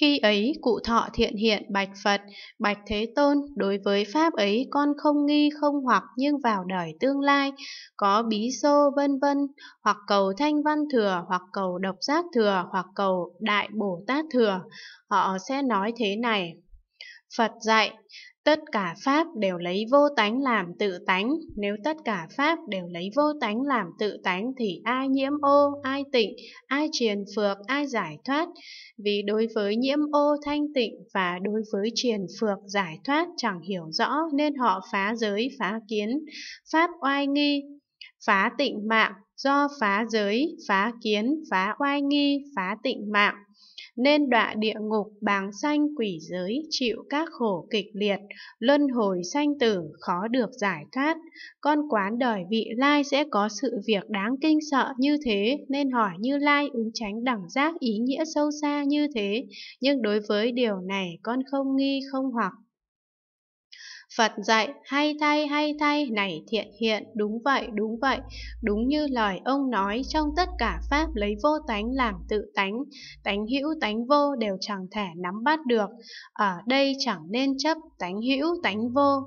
Khi ấy cụ thọ thiện hiện bạch Phật, bạch Thế Tôn, đối với Pháp ấy con không nghi không hoặc nhưng vào đời tương lai, có bí xô vân vân, hoặc cầu thanh văn thừa, hoặc cầu độc giác thừa, hoặc cầu đại bổ tát thừa, họ sẽ nói thế này. Phật dạy, tất cả Pháp đều lấy vô tánh làm tự tánh, nếu tất cả Pháp đều lấy vô tánh làm tự tánh thì ai nhiễm ô, ai tịnh, ai triền phược, ai giải thoát. Vì đối với nhiễm ô thanh tịnh và đối với triền phược giải thoát chẳng hiểu rõ nên họ phá giới phá kiến, Pháp oai nghi, phá tịnh mạng do phá giới, phá kiến, phá oai nghi, phá tịnh mạng. Nên đọa địa ngục bàng sanh quỷ giới chịu các khổ kịch liệt, luân hồi sanh tử khó được giải thoát. Con quán đời vị lai sẽ có sự việc đáng kinh sợ như thế, nên hỏi như lai ứng tránh đẳng giác ý nghĩa sâu xa như thế. Nhưng đối với điều này con không nghi không hoặc Phật dạy hay thay hay thay này thiện hiện đúng vậy đúng vậy đúng như lời ông nói trong tất cả pháp lấy vô tánh làm tự tánh tánh hữu tánh vô đều chẳng thể nắm bắt được ở đây chẳng nên chấp tánh hữu tánh vô